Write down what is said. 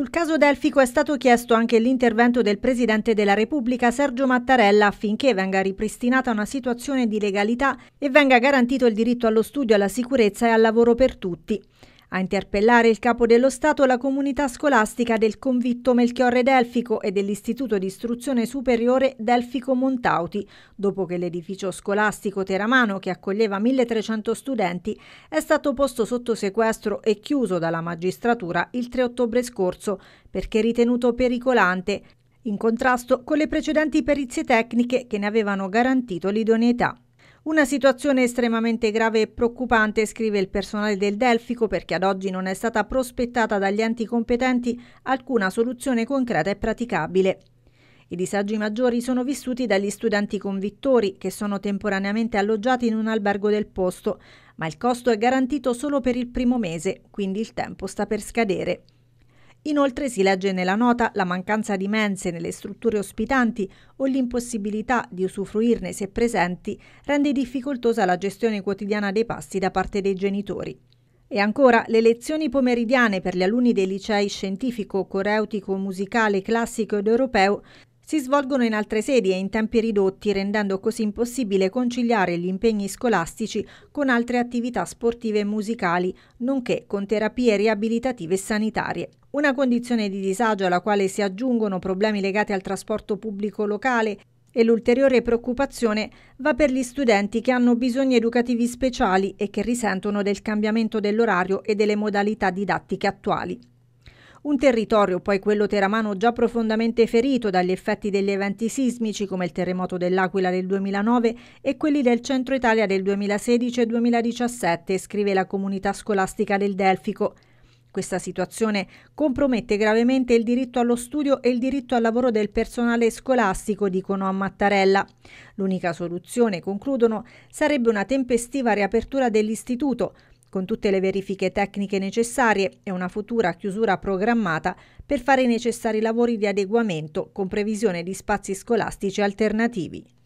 Sul caso Delfico è stato chiesto anche l'intervento del Presidente della Repubblica Sergio Mattarella affinché venga ripristinata una situazione di legalità e venga garantito il diritto allo studio, alla sicurezza e al lavoro per tutti. A interpellare il capo dello Stato la comunità scolastica del convitto Melchiorre Delfico e dell'Istituto di Istruzione Superiore Delfico Montauti, dopo che l'edificio scolastico teramano, che accoglieva 1300 studenti, è stato posto sotto sequestro e chiuso dalla magistratura il 3 ottobre scorso perché ritenuto pericolante, in contrasto con le precedenti perizie tecniche che ne avevano garantito l'idoneità. Una situazione estremamente grave e preoccupante, scrive il personale del Delfico, perché ad oggi non è stata prospettata dagli enti competenti alcuna soluzione concreta e praticabile. I disagi maggiori sono vissuti dagli studenti convittori, che sono temporaneamente alloggiati in un albergo del posto, ma il costo è garantito solo per il primo mese, quindi il tempo sta per scadere. Inoltre si legge nella nota la mancanza di mense nelle strutture ospitanti o l'impossibilità di usufruirne se presenti rende difficoltosa la gestione quotidiana dei pasti da parte dei genitori. E ancora, le lezioni pomeridiane per gli alunni dei licei scientifico, coreutico, musicale, classico ed europeo si svolgono in altre sedi e in tempi ridotti, rendendo così impossibile conciliare gli impegni scolastici con altre attività sportive e musicali, nonché con terapie riabilitative e sanitarie. Una condizione di disagio alla quale si aggiungono problemi legati al trasporto pubblico locale e l'ulteriore preoccupazione va per gli studenti che hanno bisogni educativi speciali e che risentono del cambiamento dell'orario e delle modalità didattiche attuali. Un territorio, poi quello teramano, già profondamente ferito dagli effetti degli eventi sismici come il terremoto dell'Aquila del 2009 e quelli del centro Italia del 2016 e 2017, scrive la comunità scolastica del Delfico, questa situazione compromette gravemente il diritto allo studio e il diritto al lavoro del personale scolastico, dicono a Mattarella. L'unica soluzione, concludono, sarebbe una tempestiva riapertura dell'istituto, con tutte le verifiche tecniche necessarie e una futura chiusura programmata per fare i necessari lavori di adeguamento, con previsione di spazi scolastici alternativi.